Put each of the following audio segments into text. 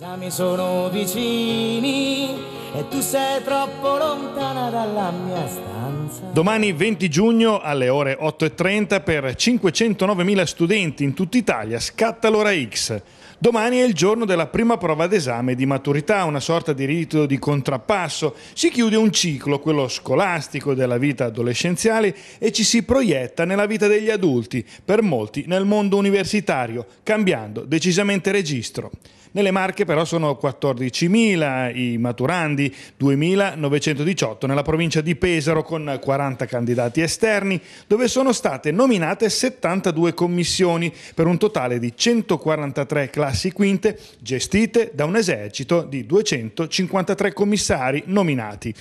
esami sono vicini e tu sei troppo lontana dalla mia stanza. Domani 20 giugno alle ore 8.30 per 509.000 studenti in tutta Italia scatta l'ora X. Domani è il giorno della prima prova d'esame di maturità, una sorta di rito di contrappasso. Si chiude un ciclo, quello scolastico della vita adolescenziale, e ci si proietta nella vita degli adulti, per molti nel mondo universitario, cambiando decisamente registro. Nelle Marche però sono 14.000 i maturandi, 2.918 nella provincia di Pesaro con 40 candidati esterni, dove sono state nominate 72 commissioni per un totale di 143 classi classi quinte gestite da un esercito di 253 commissari nominati.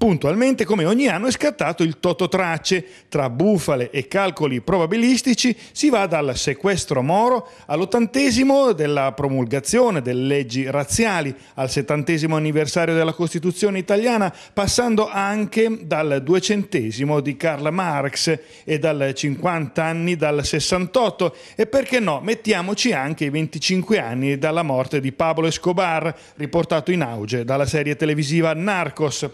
Puntualmente, come ogni anno, è scattato il tototracce. Tra bufale e calcoli probabilistici si va dal sequestro Moro all'ottantesimo della promulgazione delle leggi razziali, al settantesimo anniversario della Costituzione italiana, passando anche dal duecentesimo di Karl Marx e dal 50 anni dal 68 e perché no, mettiamoci anche i 25 anni dalla morte di Pablo Escobar, riportato in auge dalla serie televisiva Narcos.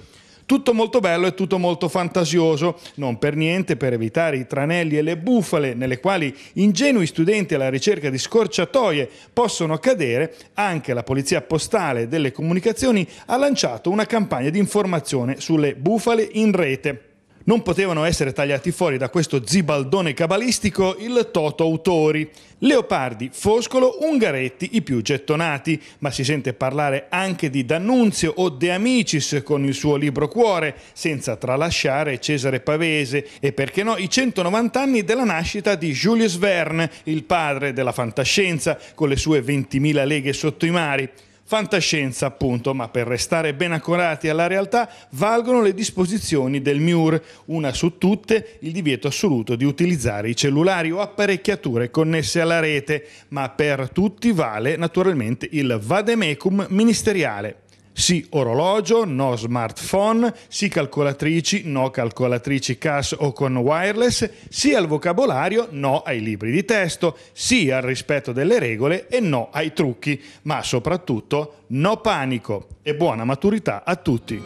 Tutto molto bello e tutto molto fantasioso, non per niente per evitare i tranelli e le bufale nelle quali ingenui studenti alla ricerca di scorciatoie possono cadere, anche la Polizia Postale delle Comunicazioni ha lanciato una campagna di informazione sulle bufale in rete. Non potevano essere tagliati fuori da questo zibaldone cabalistico il Toto Autori, Leopardi, Foscolo, Ungaretti i più gettonati, ma si sente parlare anche di D'Annunzio o De Amicis con il suo libro Cuore, senza tralasciare Cesare Pavese e perché no i 190 anni della nascita di Julius Verne, il padre della fantascienza, con le sue 20.000 leghe sotto i mari. Fantascienza, appunto, ma per restare ben accurati alla realtà valgono le disposizioni del MIUR, una su tutte il divieto assoluto di utilizzare i cellulari o apparecchiature connesse alla rete, ma per tutti vale naturalmente il vademecum ministeriale. Sì orologio, no smartphone, sì calcolatrici, no calcolatrici CAS o con wireless, sì al vocabolario, no ai libri di testo, sì al rispetto delle regole e no ai trucchi, ma soprattutto no panico e buona maturità a tutti.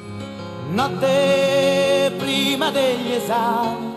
Notte prima degli esami